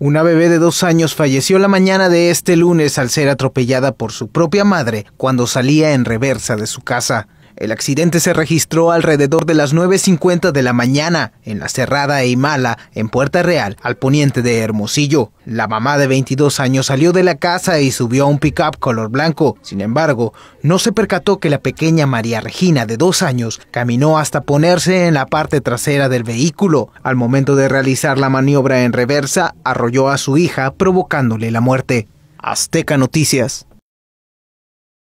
Una bebé de dos años falleció la mañana de este lunes al ser atropellada por su propia madre cuando salía en reversa de su casa. El accidente se registró alrededor de las 9.50 de la mañana en la Cerrada Eimala en Puerta Real, al poniente de Hermosillo. La mamá de 22 años salió de la casa y subió a un pickup color blanco. Sin embargo, no se percató que la pequeña María Regina, de dos años, caminó hasta ponerse en la parte trasera del vehículo. Al momento de realizar la maniobra en reversa, arrolló a su hija, provocándole la muerte. Azteca Noticias.